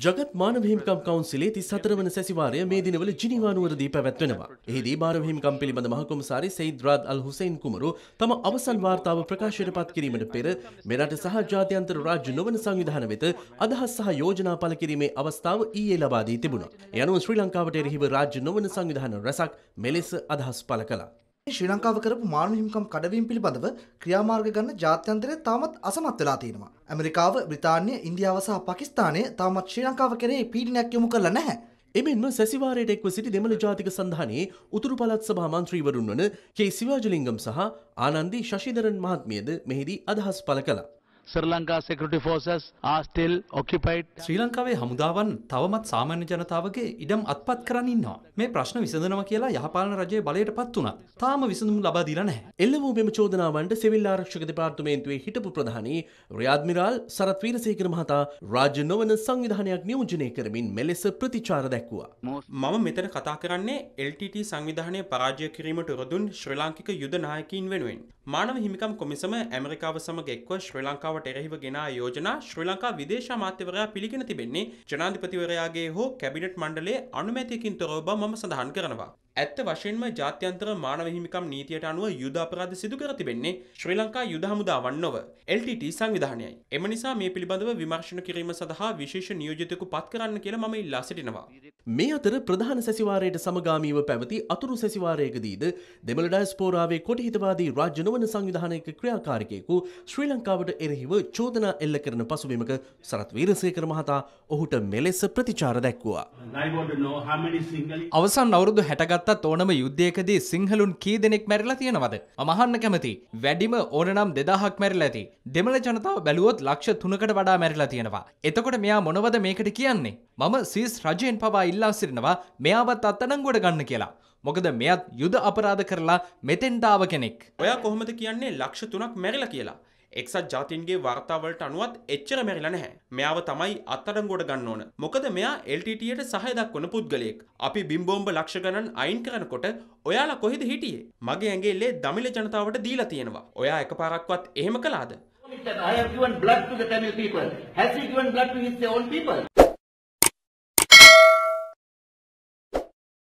ජගත් මානව හිමිකම් කවුන්සිලේ 34 වන සැසිවාරය මේ දිනවල ජිනීවා නුවරදී පැවැත්වෙනවා. එෙහිදී මානව හිමිකම් පිළිබඳ මහකොමසාරි සෙයිද් රාද් අල් හුසෛන් කුමරු තම අවසන් වාර්තාව ප්‍රකාශයට පත් කිරීමට පෙර මෙරට සහ ජාත්‍යන්තර රාජ්‍ය නොවන සංවිධාන වෙත අදහස් සහ යෝජනා පළ කිරීමේ අවස්ථාව ඊයේ ලබා දී තිබුණා. ඒ අනුව ශ්‍රී ලංකාවට එරෙහිව රාජ්‍ය නොවන සංවිධාන රැසක් මෙලෙස අදහස් පළ කළා. ශ්‍රී ලංකාව කරපු මානව හිමිකම් කඩවීම පිළිබඳව ක්‍රියාමාර්ග ගන්න ජාත්‍යන්තරය තාමත් අසමත් වෙලා තියෙනවා. ඇමරිකාව, බ්‍රිතාන්‍ය, ඉන්දියාව සහ පාකිස්තානය තාමත් ශ්‍රී ලංකාව කෙරෙහි පීඩනයක් යොමු කරලා නැහැ. එමෙන්ම සැසිවාරයට එක්ව සිටි දෙමළ ජාතික සන්ධානයේ උතුරු පළාත් සභා මන්ත්‍රීවරුන් වන කේ සිවාජලිංගම් සහ ආනන්දි ශශිධරන් මහත්මියද මෙහිදී අදහස් පළ කළා. Sri Lanka security forces are still occupied. ශ්‍රී ලංකාවේ හමුදාවන් තවමත් සාමාන්‍ය ජනතාවගේ ඉඩම් අත්පත් කරන් ඉන්නවා. මේ ප්‍රශ්න විසඳනවා කියලා යහපාලන රජයේ බලයට පත් වුණා. තාම විසඳුම් ලබා දීලා නැහැ. එල්ල වූ මෙම චෝදනාවන්ට සිවිල් ආරක්ෂක දෙපාර්තමේන්තුවේ හිටපු ප්‍රධානී රියාඩ්මිරාල් සරත් වීරසේකර මහතා රාජ්‍ය නොවන සංවිධානයක් නියෝජනය කරමින් මෙලෙස ප්‍රතිචාර දැක්වුවා. මම මෙතන කතා කරන්නේ LTT සංවිධානය පරාජය කිරීමට උරදුන් ශ්‍රී ලාංකික යුද නායකයින් වෙනුවෙන්. මානව හිමිකම් කොමිසම ඇමරිකාව සමග එක්ව ශ්‍රී ලංකාවට එරෙහිව ගෙනා යෝජනා ශ්‍රී ලංකා විදේශ අමාත්‍යවරයා පිළිගෙන තිබෙන්නේ ජනාධිපතිවරයාගේ හෝ කැබිනට් මණ්ඩලයේ අනුමැතියකින් තොරව බව මම සඳහන් කරනවා. ඇත්ත වශයෙන්ම ජාත්‍යන්තර මානව හිමිකම් නීතියට අනුව යුද අපරාධ සිදු කර තිබෙන්නේ ශ්‍රී ලංකා යුද හමුදාවන් නොව LTT සංවිධානයයි. එම නිසා මේ පිළිබඳව විමර්ශන කිරීම සඳහා විශේෂ නියෝජිතයෙකු පත් කරන්න කියලා මම ඉල්ලා සිටිනවා. මේ අතර ප්‍රධාන සැසිවාරයට සමගාමීව පැවති අතුරු සැසිවාරයකදීද දෙමළ ඩයස්පෝරාවේ කොටහිතවාදී රාජ්‍ය නොවන සංවිධානයක ක්‍රියාකාරිකයෙකු ශ්‍රී ලංකාවට එරෙහිව චෝදනා එල්ල කරන පසුබිමක සරත් වීරසේකර මහතා ඔහුට මෙලෙස ප්‍රතිචාර දැක්වුවා. අවසන් අවුරුදු 60 ගත්තත් ඕනම යුද්ධයකදී සිංහලුන් කී දෙනෙක් මැරිලා තියෙනවද? අමහන්න කැමති. වැඩිම ඕනනම් 2000ක් මැරිලා ඇති. දෙමළ ජනතාව බැලුවොත් ලක්ෂ 3කට වඩා මැරිලා තියෙනවා. එතකොට මෙයා මොනවද මේකට කියන්නේ? මම සීස් රජයෙන් පවා ඉල්ලා සිටිනවා මෙයාවත් අත්අඩංගුවට ගන්න කියලා. මොකද මෙයත් යුද අපරාධ කරලා මෙතෙන්ට ආව කෙනෙක්. ඔයා කොහොමද කියන්නේ ලක්ෂ 3ක් මැරිලා කියලා? එක්සත් ජාතින්ගේ වාර්තාවලට අනුවත් එච්චර මැරිලා නැහැ. මෙයාව තමයි අත්අඩංගුවට ගන්න ඕන. මොකද මෙයා LTTට සහය දක්වන පුද්ගලයෙක්. අපි බිම්බෝම්බ ලක්ෂ ගණන් අයින් කරනකොට ඔයාලා කොහෙද හිටියේ? මගේ ඇඟේ ලේ දමිළ ජනතාවට දීලා තියෙනවා. ඔයා එකපාරක්වත් එහෙම කළාද? I have given blood to the Tamil people. Has he given blood to his own people?